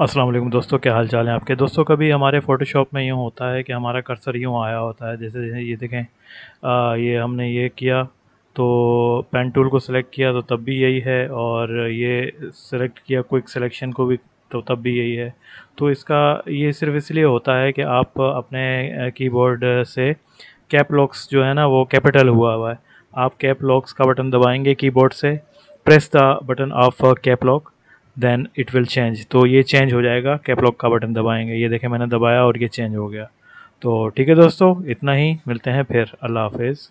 अस्सलाम वालेकुम दोस्तों क्या हाल चाल है आपके दोस्तों कभी हमारे फ़ोटोशॉप में यूँ होता है कि हमारा कर्सर यूँ आया होता है जैसे जैसे ये देखें आ, ये हमने ये किया तो पेन टूल को सिलेक्ट किया तो तब भी यही है और ये सिलेक्ट किया क्विक सिलेक्शन को भी तो तब भी यही है तो इसका ये सिर्फ इसलिए होता है कि आप अपने कीबोर्ड से कैप लॉक्स जो है ना वो कैपिटल हुआ हुआ है आप कैप लॉक्स का बटन दबाएंगे कीबोर्ड से press the button of cap lock then it will change तो ये चेंज हो जाएगा कैपलॉक का बटन दबाएंगे ये देखें मैंने दबाया और ये चेंज हो गया तो ठीक है दोस्तों इतना ही मिलते हैं फिर अल्लाह हाफिज़